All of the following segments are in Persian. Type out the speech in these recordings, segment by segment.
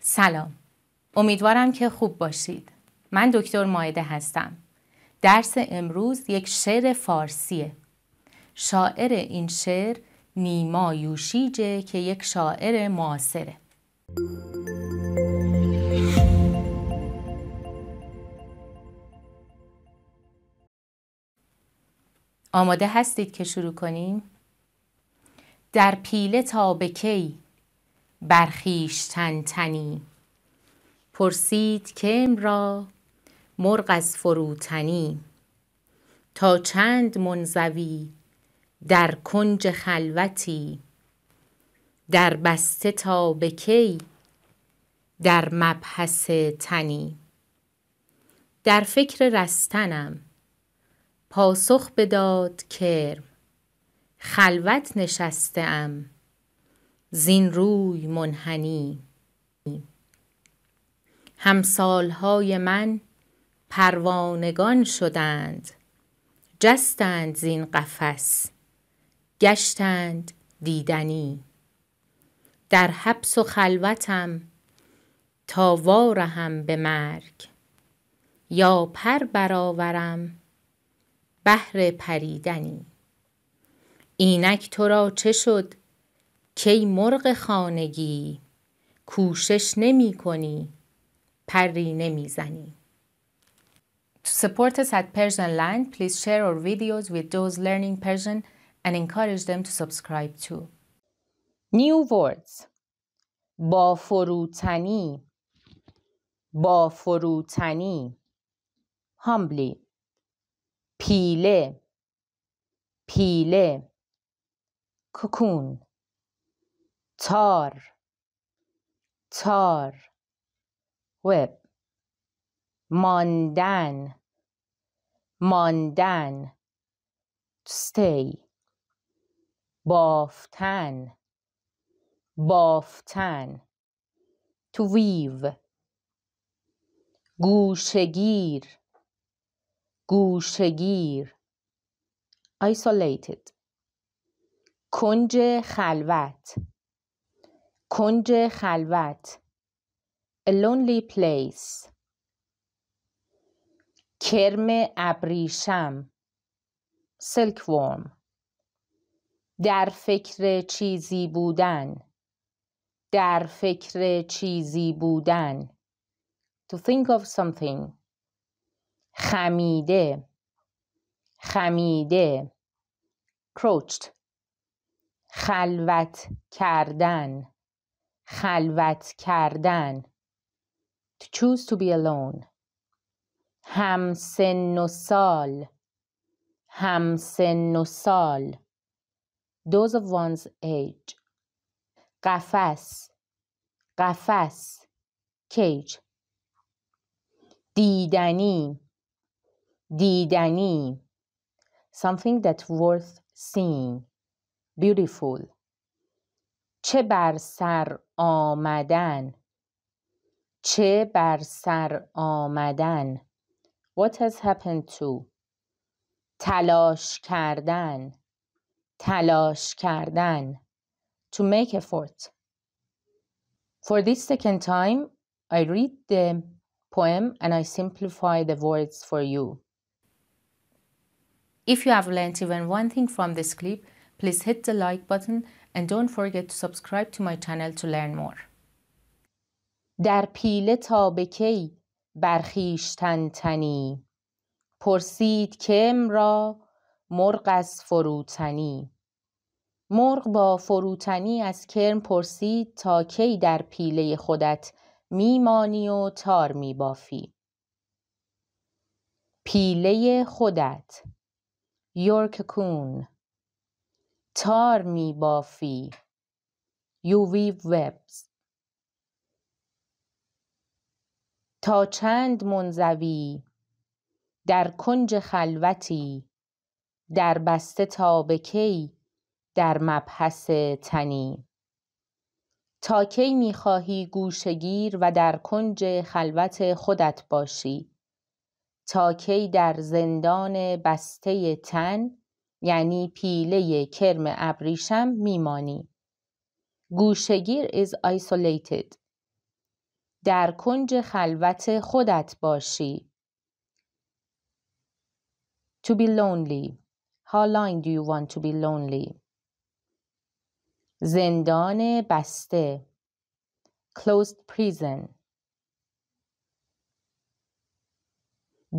سلام امیدوارم که خوب باشید من دکتر مایده هستم درس امروز یک شعر فارسیه شاعر این شعر نیما یوشیجه که یک شاعر معاصره آماده هستید که شروع کنیم؟ در پیله تا به کی برخیشتن تنی پرسید کم را مرغ از فروتنی تا چند منزوی در کنج خلوتی در بسته تا به در مبحث تنی در فکر رستنم پاسخ بداد کرم خلوت نشسته ام زین روی منحنی همسالهای من پروانگان شدند جستند زین قفس گشتند دیدنی در حبس و خلوتم تا وارهم به مرگ یا پر برآورم بهر پریدنی اینک تو را چه شد کی مرغ خانگی کوشش نمی کنی پری نمی زنی To support us at Persian Land, please share our videos with those learning Persian and encourage them to subscribe too. New words با فروتنی با فروتنی humbly پیله پیله cocoon تار تار وب ماندن ماندن ستی بافتن بافتن تویو گوشگیر گوشگیر isolated کنج خلوت کنج خلوت A lonely place کرم ابریشم سلک در فکر چیزی بودن در فکر چیزی بودن to think of something خمیده خمیده crouched خلوت کردن خلوت کردن to choose to be alone همسن و سال همسن و سال those of one's age قفس قفس cage دیدنی دیدنی something that's worth seeing beautiful چه بر سر آمدن چه بر سر آمدن What has happened to تلاش کردن تلاش کردن To make effort For this second time I read the poem and I simplify the words for you If you have learned even one thing from this clip, please hit the like button and don't forget to subscribe to my channel to learn more. در پیله تا به کی برخیشتن تنی پرسید کم را مرغ از فروتنی مرغ با فروتنی از کرم پرسید تا کی در پیله خودت میمانی و تار میبافی پیله خودت یورک کون تار می بافی وی وبز تا چند منزوی در کنج خلوتی در بسته تا در مبحث تنی تا کی می خواهی گوشگیر و در کنج خلوت خودت باشی تا کی در زندان بسته تن یعنی پیله کرم ابریشم میمانی. گوشگیر is isolated. در کنج خلوت خودت باشی. To be lonely. How long do you want to be lonely? زندان بسته. Closed prison.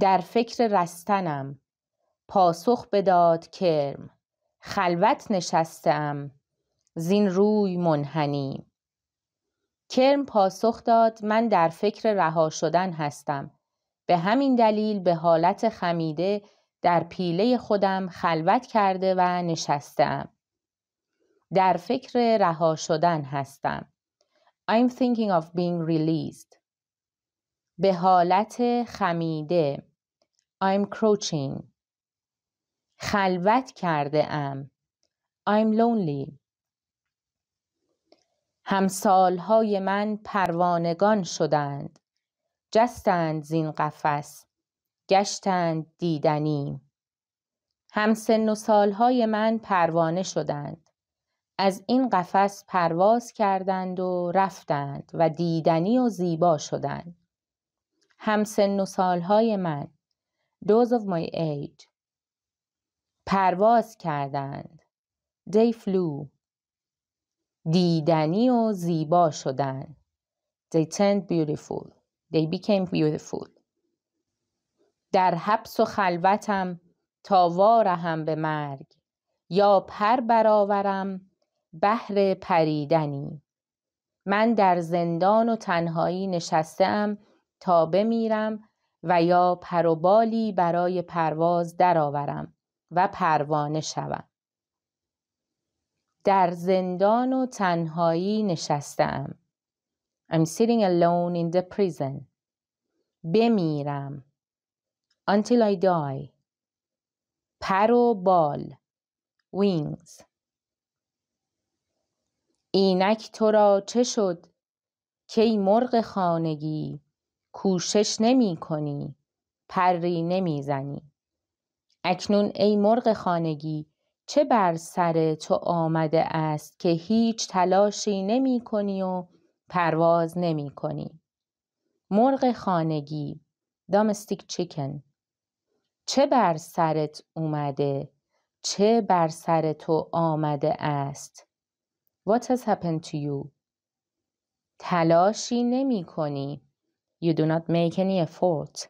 در فکر رستنم. پاسخ بداد کرم خلوت نشستم زین روی منحنی کرم پاسخ داد من در فکر رها شدن هستم به همین دلیل به حالت خمیده در پیله خودم خلوت کرده و نشستم در فکر رها شدن هستم I'm thinking of being released به حالت خمیده I'm crouching خلوت کرده ام I'm lonely همسالهای من پروانگان شدند جستند زین قفس گشتند دیدنی همسن و سالهای من پروانه شدند از این قفس پرواز کردند و رفتند و دیدنی و زیبا شدند همسن و سالهای من Those of my age پرواز کردند They flew. دیدنی و زیبا شدند They turned beautiful They became beautiful در حبس و خلوتم تا وارهم به مرگ یا پر برآورم بهر پریدنی من در زندان و تنهایی نشستم تا بمیرم و یا پروبالی برای پرواز درآورم و پروانه شوم در زندان و تنهایی نشستم I'm sitting alone in the prison بمیرم Until I die پر و بال Wings اینک تو را چه شد کی مرغ خانگی کوشش نمی کنی پری نمی زنی اکنون ای مرغ خانگی چه بر سر تو آمده است که هیچ تلاشی نمی کنی و پرواز نمی کنی مرغ خانگی دامستیک چیکن چه بر سرت اومده چه بر سر تو آمده است What has happened to you تلاشی نمی کنی You do not make any effort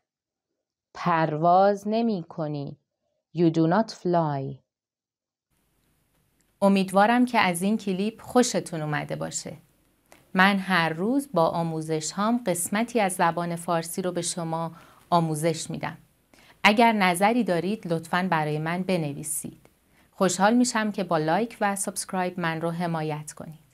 پرواز نمی کنی You do not fly. امیدوارم که از این کلیپ خوشتون اومده باشه. من هر روز با آموزش هام قسمتی از زبان فارسی رو به شما آموزش میدم. اگر نظری دارید لطفا برای من بنویسید. خوشحال میشم که با لایک و سابسکرایب من رو حمایت کنید.